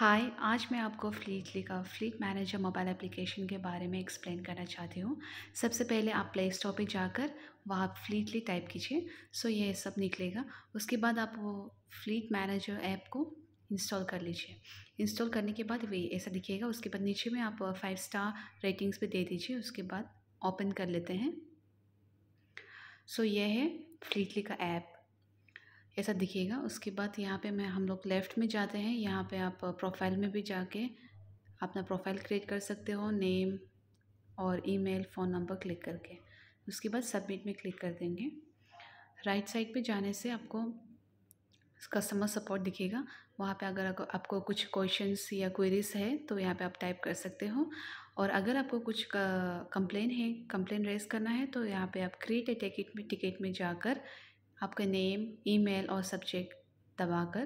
हाय आज मैं आपको फ्लीटली का फ्लीट मैनेजर मोबाइल एप्लीकेशन के बारे में एक्सप्लेन करना चाहती हूँ सबसे पहले आप प्ले स्टोर पर जाकर वहाँ फ्लीटली टाइप कीजिए सो ये सब निकलेगा उसके बाद आप वो फ्लीट मैनेजर ऐप को इंस्टॉल कर लीजिए इंस्टॉल करने के बाद वे ऐसा दिखेगा उसके बाद नीचे में आप फाइव स्टार रेटिंग्स भी दे दीजिए उसके बाद ओपन कर लेते हैं सो ये है फ्लीटली का ऐप ऐसा दिखेगा उसके बाद यहाँ पे मैं हम लोग लेफ़्ट में जाते हैं यहाँ पे आप प्रोफाइल में भी जाके अपना प्रोफाइल क्रिएट कर सकते हो नेम और ईमेल फ़ोन नंबर क्लिक करके उसके बाद सबमिट में क्लिक कर देंगे राइट साइड पे जाने से आपको कस्टमर सपोर्ट दिखेगा वहाँ पे अगर आपको कुछ क्वेश्चंस या क्वेरीज है तो यहाँ पे आप टाइप कर सकते हो और अगर आपको कुछ कंप्लेन है कंप्लेन रेज करना है तो यहाँ पे आप क्रिएट ए टिकट में टिकट में जाकर आपका नेम ईमेल और सब्जेक्ट दबाकर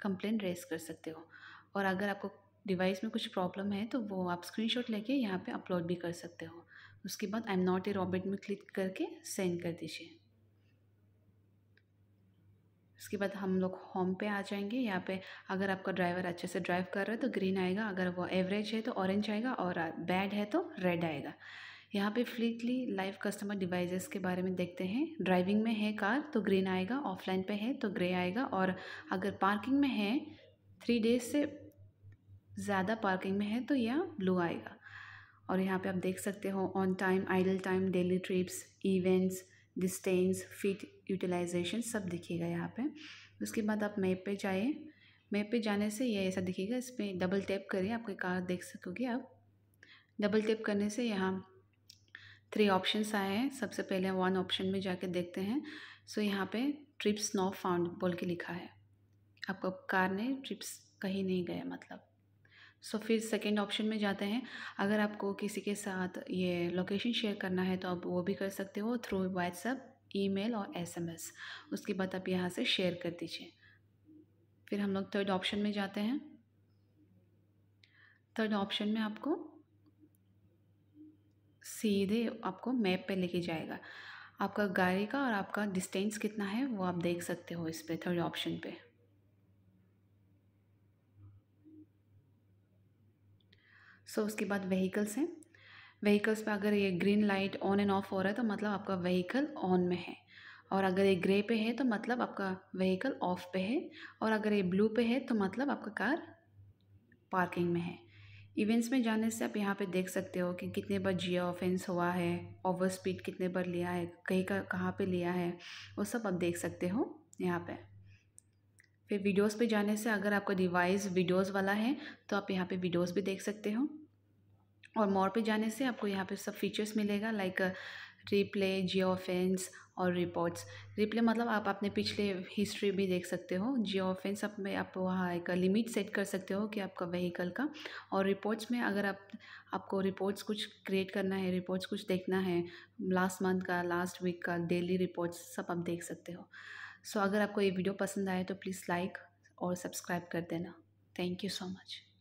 कंप्लेंट रेस कर सकते हो और अगर आपको डिवाइस में कुछ प्रॉब्लम है तो वो आप स्क्रीनशॉट लेके यहाँ पे अपलोड भी कर सकते हो उसके बाद I am not a robot में क्लिक करके सेंड कर दीजिए उसके बाद हम लोग होम पे आ जाएंगे यहाँ पे अगर आपका ड्राइवर अच्छे से ड्राइव कर रहा है तो ग्रीन आएगा अगर वो एवरेज है तो ऑरेंज आएगा और बैड है तो रेड आएगा यहाँ पे फ्लीटली लाइव कस्टमर डिवाइसेस के बारे में देखते हैं ड्राइविंग में है कार तो ग्रीन आएगा ऑफलाइन पे है तो ग्रे आएगा और अगर पार्किंग में है थ्री डेज से ज़्यादा पार्किंग में है तो यह ब्लू आएगा और यहाँ पे आप देख सकते हो on time idle time daily trips events distance fit utilization सब दिखेगा यहाँ पे उसके बाद आप मैप पे जाइए मैप पे जाने से ये ऐसा दिखेगा इस पर डबल टैप करिए आपकी कार देख सकोगे आप डबल टैप करने से यहाँ थ्री ऑप्शंस आए हैं सबसे पहले हम वन ऑप्शन में जाके देखते हैं सो so, यहाँ पे ट्रिप्स नो फाउंड बोल के लिखा है आपको कार ने ट्रिप्स कहीं नहीं गया मतलब सो so, फिर सेकेंड ऑप्शन में जाते हैं अगर आपको किसी के साथ ये लोकेशन शेयर करना है तो आप वो भी कर सकते हो थ्रू व्हाट्सअप ईमेल और एसएमएस उसके बाद आप यहाँ से शेयर कर दीजिए फिर हम लोग थर्ड ऑप्शन में जाते हैं थर्ड ऑप्शन में आपको सीधे आपको मैप पे लेके जाएगा आपका गाड़ी का और आपका डिस्टेंस कितना है वो आप देख सकते हो इस पर थर्ड ऑप्शन पे सो so, उसके बाद व्हीकल्स हैं व्हीकल्स पे अगर ये green light on and off हो रहा है तो मतलब आपका व्हीकल ऑन में है और अगर ये ग्रे पे है तो मतलब आपका व्हीकल ऑफ पे है और अगर ये ब्लू पे है तो मतलब आपका कार पार्किंग में है इवेंट्स में जाने से आप यहाँ पे देख सकते हो कि कितने बार जिया ऑफेंस हुआ है ओवर स्पीड कितने बार लिया है कहीं का कहाँ पे लिया है वो सब आप देख सकते हो यहाँ पे फिर वीडियोस पे जाने से अगर आपका डिवाइस वीडियोस वाला है तो आप यहाँ पे वीडियोस भी देख सकते हो और मोर पे जाने से आपको यहाँ पे सब फीचर्स मिलेगा लाइक रिप्ले जियो ऑफेंस और रिपोर्ट्स रिप्ले मतलब आप अपने पिछले हिस्ट्री भी देख सकते हो जियो ऑफेंस आप में आप वहाँ एक लिमिट सेट कर सकते हो कि आपका व्हीकल का और रिपोर्ट्स में अगर आप आपको रिपोर्ट्स कुछ क्रिएट करना है रिपोर्ट्स कुछ देखना है लास्ट मंथ का लास्ट वीक का डेली रिपोर्ट्स सब आप देख सकते हो सो so, अगर आपको ये वीडियो पसंद आए तो प्लीज़ लाइक और सब्सक्राइब कर देना थैंक यू सो मच